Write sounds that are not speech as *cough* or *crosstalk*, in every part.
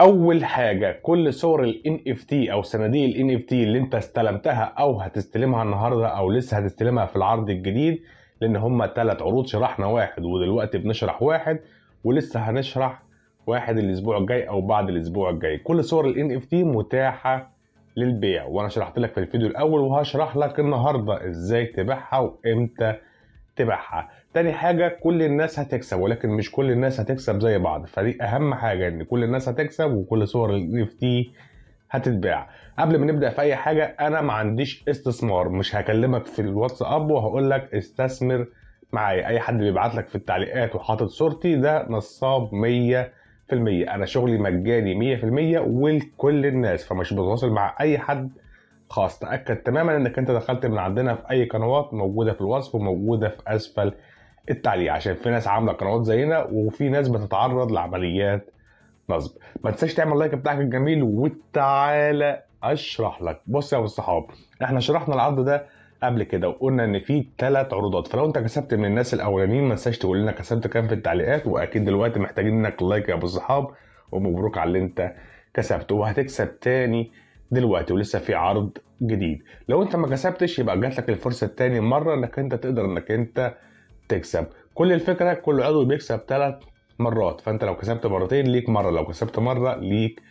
اول حاجه كل صور ال NFT او صناديق ال NFT اللي انت استلمتها او هتستلمها النهارده او لسه هتستلمها في العرض الجديد لان هما تلات عروض شرحنا واحد ودلوقتي بنشرح واحد ولسه هنشرح واحد الاسبوع الجاي او بعد الاسبوع الجاي كل صور ال NFT متاحه للبيع وانا شرحت لك في الفيديو الاول وهشرح لك النهارده ازاي تبيعها وامتى تبيعها تاني حاجة كل الناس هتكسب ولكن مش كل الناس هتكسب زي بعض فدي أهم حاجة إن كل الناس هتكسب وكل صور ال NFT هتتباع قبل ما نبدأ في أي حاجة أنا ما عنديش استثمار مش هكلمك في الواتساب وهقول لك استثمر معايا أي حد بيبعت لك في التعليقات وحاطط صورتي ده نصاب 100% أنا شغلي مجاني 100% ولكل الناس فمش بتواصل مع أي حد خاص تأكد تماما انك انت دخلت من عندنا في اي قنوات موجودة في الوصف وموجودة في اسفل التعليق عشان في ناس عاملة قنوات زينا وفي ناس بتتعرض لعمليات نصب ما تنساش تعمل لايك بتاعك الجميل وتعالى اشرح لك بص يا ابو الصحاب احنا شرحنا العرض ده قبل كده وقلنا ان في ثلاث عروضات فلو انت كسبت من الناس الاولانيين ما تنساش تقول لنا كسبت كام في التعليقات واكيد دلوقتي محتاجين منك لايك يا ابو الصحاب ومبروك على اللي انت كسبته وهتكسب تاني دلوقتي ولسه في عرض جديد لو انت ما كسبتش يبقى جات لك الفرصه الثاني مره انك انت تقدر انك انت تكسب كل الفكره كل عضو بيكسب ثلاث مرات فانت لو كسبت مرتين ليك مره لو كسبت مره ليك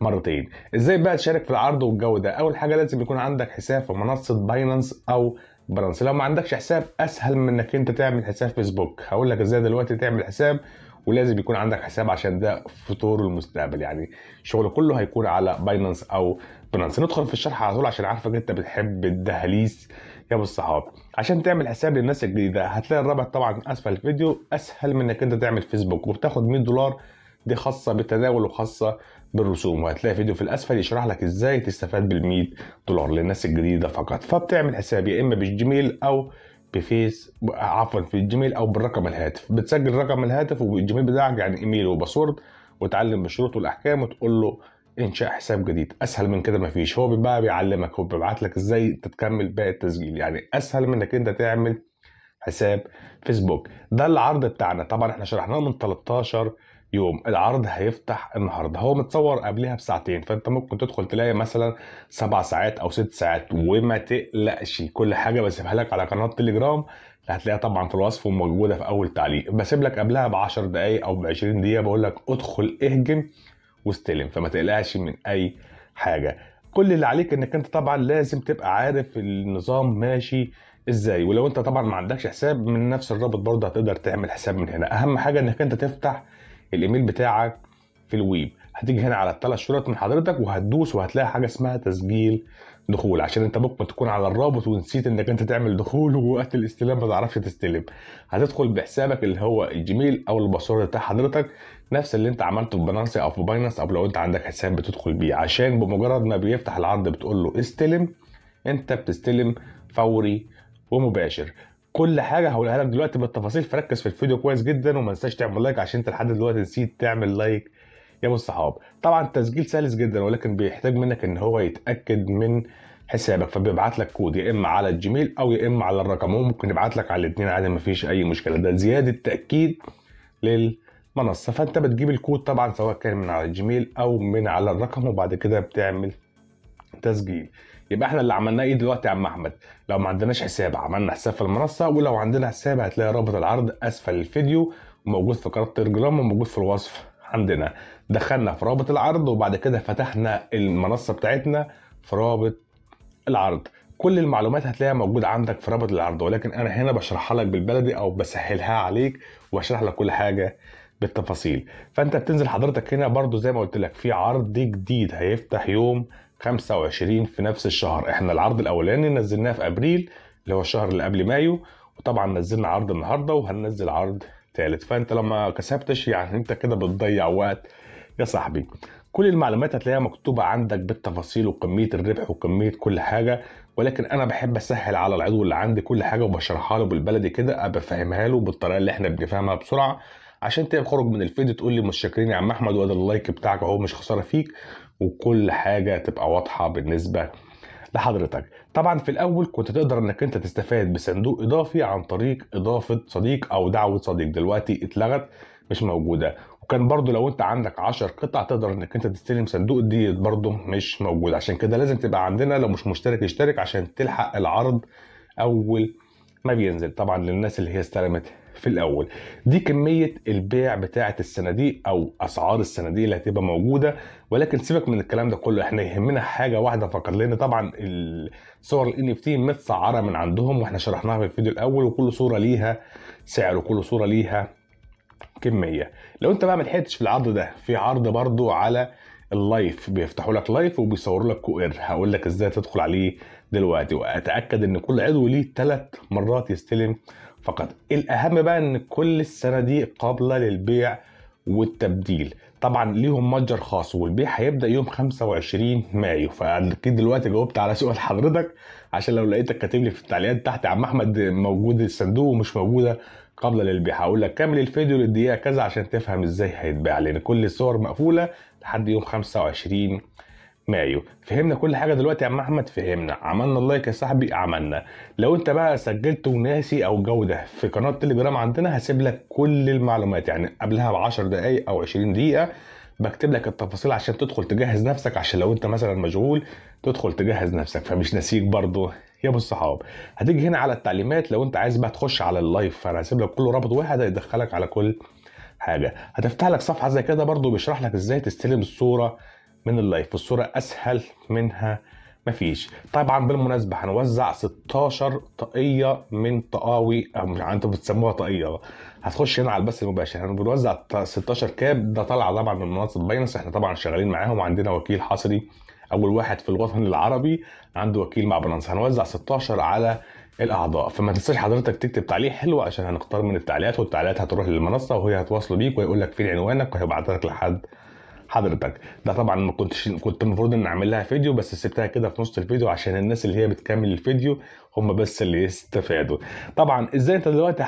مرتين ازاي بقى تشارك في العرض والجو ده اول حاجه لازم يكون عندك حساب في منصه باينانس او برانس لو ما عندكش حساب اسهل من انك انت تعمل حساب فيسبوك هقول لك ازاي دلوقتي تعمل حساب ولازم يكون عندك حساب عشان ده فطور المستقبل يعني شغل كله هيكون على باينانس او بنانس ندخل في الشرح على طول عشان عارفك انت بتحب الدهاليز يا ابو الصحاب عشان تعمل حساب للناس الجديده هتلاقي الرابط طبعا اسفل الفيديو اسهل من انك انت تعمل فيسبوك وبتاخد 100 دولار دي خاصة بالتداول وخاصة بالرسوم وهتلاقي فيديو في الأسفل يشرح لك إزاي تستفاد بال100 دولار للناس الجديدة فقط فبتعمل حساب يا إما بالجيميل أو بفيس عفوا في الجيميل او بالرقم الهاتف بتسجل رقم الهاتف والجيميل بتاعك يعني ايميل وباسورد وتعلم بالشروط والاحكام وتقول له انشاء حساب جديد اسهل من كده مفيش هو بقى بيعلمك هو بيبعت لك ازاي تتكمل باقي التسجيل يعني اسهل من انك انت تعمل حساب فيسبوك ده العرض بتاعنا طبعا احنا شرحناه من 13 يوم العرض هيفتح النهارده هو متصور قبلها بساعتين فانت ممكن تدخل تلاقي مثلا سبع ساعات او ست ساعات وما تقلقش كل حاجه بسيبها لك على قناه تليجرام هتلاقيها طبعا في الوصف وموجوده في اول تعليق بسيب لك قبلها ب 10 دقائق او ب 20 دقيقه بقول لك ادخل اهجم واستلم فما تقلقش من اي حاجه كل اللي عليك انك انت طبعا لازم تبقى عارف النظام ماشي ازاي ولو انت طبعا ما عندكش حساب من نفس الرابط برضه هتقدر تعمل حساب من هنا اهم حاجه انك انت تفتح الايميل بتاعك في الويب هتيجي هنا على الثلاث شرط من حضرتك وهتدوس وهتلاقي حاجه اسمها تسجيل دخول عشان انت ممكن تكون على الرابط ونسيت انك انت تعمل دخول *laughs* ووقت الاستلام ما تعرفش تستلم هتدخل بحسابك اللي هو الجيميل او الباسورد بتاع حضرتك نفس اللي انت عملته في بنانسي او في باينانس او لو انت عندك حساب بتدخل بيه عشان بمجرد ما بيفتح العرض بتقول له استلم انت بتستلم فوري ومباشر كل حاجه هقولها لك دلوقتي بالتفاصيل فركز في الفيديو كويس جدا وما تنساش تعمل لايك عشان انت لحد دلوقتي نسيت تعمل لايك يا ابو الصحاب طبعا التسجيل سلس جدا ولكن بيحتاج منك ان هو يتاكد من حسابك فبيبعت لك كود يا اما على الجيميل او يا اما على الرقم هو ممكن يبعت لك على الاثنين عادي ما فيش اي مشكله ده زياده تاكيد للمنصه فانت بتجيب الكود طبعا سواء كان من على الجيميل او من على الرقم وبعد كده بتعمل تسجيل يبقى احنا اللي عملناه ايه دلوقتي يا عم احمد لو ما عندناش حساب عملنا حساب في المنصه ولو عندنا حساب هتلاقي رابط العرض اسفل الفيديو وموجود في قناه التليجرام وموجود في الوصف عندنا دخلنا في رابط العرض وبعد كده فتحنا المنصه بتاعتنا في رابط العرض كل المعلومات هتلاقيها موجوده عندك في رابط العرض ولكن انا هنا بشرحها لك بالبلدي او بسهلها عليك واشرح لك كل حاجه بالتفاصيل فانت بتنزل حضرتك هنا برضو زي ما قلت لك في عرض جديد هيفتح يوم 25 في نفس الشهر احنا العرض الاولاني نزلناه في ابريل اللي هو الشهر اللي قبل مايو وطبعا نزلنا عرض النهارده وهننزل عرض ثالث فانت لما كسبتش يعني انت كده بتضيع وقت يا صاحبي كل المعلومات هتلاقيها مكتوبة عندك بالتفاصيل وكمية الربح وكمية كل حاجة ولكن أنا بحب أسهل على العضو اللي عندي كل حاجة وبشرحها له بالبلدي كده أبقى فاهمها له بالطريقة اللي إحنا بنفهمها بسرعة عشان تخرج من الفيديو تقول لي مش شاكرين يا عم أحمد وادي اللايك بتاعك أهو مش خسارة فيك وكل حاجه تبقى واضحه بالنسبه لحضرتك طبعا في الاول كنت تقدر انك انت تستفاد بصندوق اضافي عن طريق اضافه صديق او دعوه صديق دلوقتي اتلغت مش موجوده وكان برضو لو انت عندك 10 قطع تقدر انك انت تستلم صندوق دي برضو مش موجود عشان كده لازم تبقى عندنا لو مش مشترك اشترك عشان تلحق العرض اول ما بينزل طبعا للناس اللي هي استلمت في الاول دي كميه البيع بتاعه الصناديق او اسعار الصناديق اللي هتبقى موجوده ولكن سيبك من الكلام ده كله احنا يهمنا حاجه واحده فقط لان طبعا الصور ال اف تي متسعره من عندهم واحنا شرحناها في الفيديو الاول وكل صوره ليها سعر وكل صوره ليها كميه لو انت بقى ما في العرض ده في عرض برضو على اللايف بيفتحوا لك لايف وبيصوروا لك كو ار هقول لك ازاي تدخل عليه دلوقتي واتاكد ان كل عضو ليه ثلاث مرات يستلم فقط الأهم بقى إن كل الصناديق قابلة للبيع والتبديل طبعا ليهم متجر خاص والبيع هيبدا يوم 25 مايو فاكيد دلوقتي جاوبت على سؤال حضرتك عشان لو لقيتك كاتب لي في التعليقات تحت يا عم احمد موجود الصندوق ومش موجوده قبل للبيع هقول لك كمل الفيديو للدقيقه كذا عشان تفهم ازاي هيتباع لان كل الصور مقفوله لحد يوم 25 مايو فهمنا كل حاجه دلوقتي يا عم احمد فهمنا عملنا اللايك يا صاحبي عملنا لو انت بقى سجلت وناسي او جوده في قناه تليجرام عندنا هسيب لك كل المعلومات يعني قبلها ب 10 دقائق او 20 دقيقه بكتب لك التفاصيل عشان تدخل تجهز نفسك عشان لو انت مثلا مشغول تدخل تجهز نفسك فمش ناسيك برضه يا ابو الصحاب هتيجي هنا على التعليمات لو انت عايز بقى تخش على اللايف فانا هسيب لك كله رابط واحد هيدخلك على كل حاجه هتفتح لك صفحه زي كده برضه بيشرح لك ازاي تستلم الصوره من اللايف الصورة اسهل منها مفيش طبعا بالمناسبه هنوزع 16 طاقيه من طقاوي او مش يعني انتوا بتسموها طاقيه هتخش هنا على البث المباشر احنا بنوزع 16 كاب ده طالعه طبعا من منصه باينس احنا طبعا شغالين معاهم وعندنا وكيل حصري اول واحد في الوطن العربي عنده وكيل مع باينس هنوزع 16 على الاعضاء فما تنساش حضرتك تكتب تعليق حلو عشان هنختار من التعليقات والتعليقات هتروح للمنصه وهي هتواصله بيك ويقول لك فين عنوانك وهيبعت لك لحد حضرتك ده طبعا ما كنتش كنت المفروض ان اعمل لها فيديو بس سبتها كده في نص الفيديو عشان الناس اللي هي بتكمل الفيديو هم بس اللي يستفادوا طبعا ازاي انت دلوقتي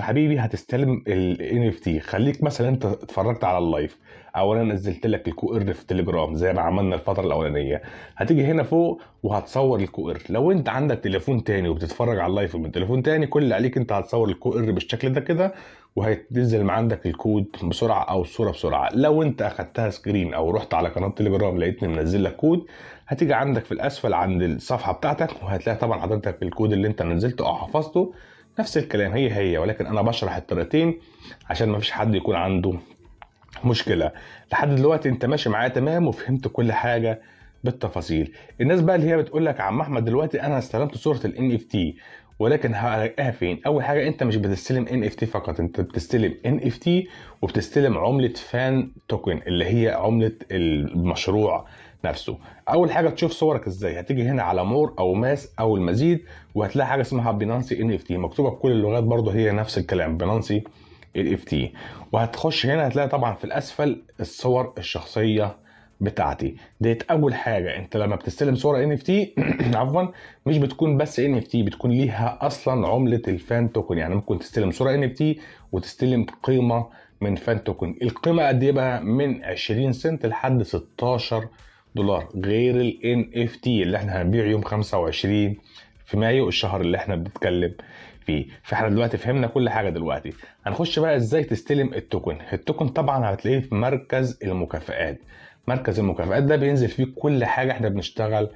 حبيبي هتستلم ال NFT خليك مثلا انت اتفرجت على اللايف او انا نزلت لك الكو ار في تليجرام زي ما عملنا الفتره الاولانيه هتيجي هنا فوق وهتصور الكو ار لو انت عندك تليفون تاني وبتتفرج على اللايف من تليفون تاني كل اللي عليك انت هتصور الكو ار بالشكل ده كده وهيتنزل مع عندك الكود بسرعه او الصوره بسرعه لو انت اخدتها سكرين او رحت على قناه تليجرام لقيتني منزل لك كود هتيجي عندك في الاسفل عند الصفحه بتاعتك وهتلاقي طبعا حضرتك الكود اللي انت نزلته او حفظته نفس الكلام هي هي ولكن انا بشرح الطريقتين عشان ما فيش حد يكون عنده مشكله لحد دلوقتي انت ماشي معايا تمام وفهمت كل حاجه بالتفاصيل الناس بقى اللي هي بتقول لك عم احمد دلوقتي انا استلمت صوره الان اف تي ولكن هرجعها إيه فين اول حاجه انت مش بتستلم ان اف تي فقط انت بتستلم ان اف تي وبتستلم عمله فان توكن اللي هي عمله المشروع نفسه اول حاجه تشوف صورك ازاي هتيجي هنا على مور او ماس او المزيد وهتلاقي حاجه اسمها بينانسي ان اف تي مكتوبه بكل اللغات برضه هي نفس الكلام بينانسي ال اف تي وهتخش هنا هتلاقي طبعا في الاسفل الصور الشخصيه بتاعتي ديت اول حاجه انت لما بتستلم صوره ان اف تي عفوا مش بتكون بس ان اف تي بتكون ليها اصلا عمله الفان توكن يعني ممكن تستلم صوره ان اف تي وتستلم قيمه من فان توكن القيمه قد ايه بقى من 20 سنت لحد 16 دولار غير الان اف تي اللي احنا هنبيع يوم 25 في مايو الشهر اللي احنا بنتكلم فيه فاحنا دلوقتي فهمنا كل حاجه دلوقتي هنخش بقى ازاي تستلم التوكن التوكن طبعا هتلاقيه في مركز المكافئات مركز المكافآت ده بينزل فيه كل حاجه احنا بنشتغل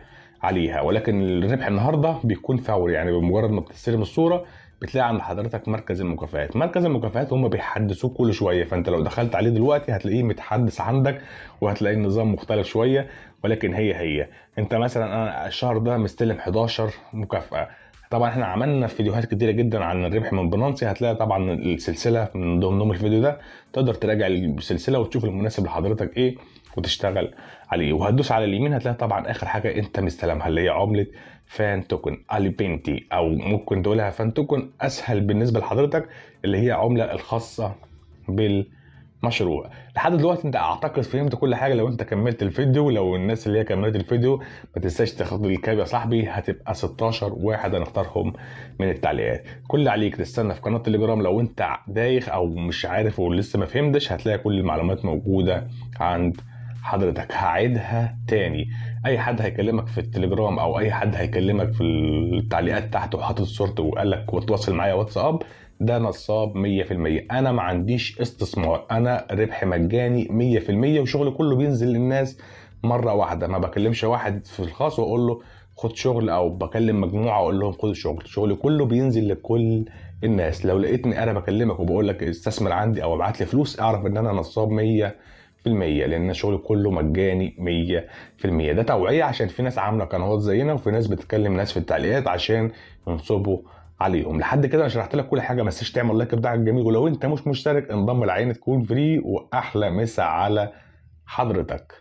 عليها ولكن الربح النهارده بيكون فوري يعني بمجرد ما بتستلم الصوره بتلاقي عند حضرتك مركز المكافآت مركز المكافآت هم بيحدثوه كل شويه فانت لو دخلت عليه دلوقتي هتلاقيه متحدث عندك وهتلاقي النظام مختلف شويه ولكن هي هي انت مثلا انا الشهر ده مستلم 11 مكافاه طبعا احنا عملنا فيديوهات كتيره جدا عن الربح من بنانسي هتلاقي طبعا السلسله من ضمنهم الفيديو ده تقدر تراجع السلسله وتشوف المناسب لحضرتك ايه وتشتغل عليه وهتدوس على اليمين هتلاقي طبعا اخر حاجه انت مستلمها اللي هي عمله فان توكن اليبنتي او ممكن تقولها فان توكن اسهل بالنسبه لحضرتك اللي هي عمله الخاصه بالمشروع لحد دلوقتي انت اعتقد فهمت كل حاجه لو انت كملت الفيديو لو الناس اللي هي كملت الفيديو ما تنساش تاخد الكاب يا صاحبي هتبقى 16 واحد هنختارهم من التعليقات كل اللي عليك تستنى في قناه تليجرام لو انت دايخ او مش عارف ولسه ما فهمتش هتلاقي كل المعلومات موجوده عند حضرتك هعيدها تاني اي حد هيكلمك في التليجرام او اي حد هيكلمك في التعليقات تحت وحاطط صورته وقال لك وتواصل معايا واتساب ده نصاب 100% انا ما عنديش استثمار انا ربح مجاني 100% وشغلي كله بينزل للناس مره واحده ما بكلمش واحد في الخاص واقول له خد شغل او بكلم مجموعه واقول لهم خدوا شغل شغلي كله بينزل لكل الناس لو لقيتني انا بكلمك وبقول لك استثمر عندي او ابعت لي فلوس اعرف ان انا نصاب 100 لان الشغل كله مجاني 100% ده توعيه عشان في ناس عامله قنوات زينا وفي ناس بتكلم ناس في التعليقات عشان ينصبوا عليهم لحد كده انا شرحت لك كل حاجه ما تنساش تعمل لايك بتاعك الجميل ولو انت مش مشترك انضم لعينه كول فري واحلى مسا على حضرتك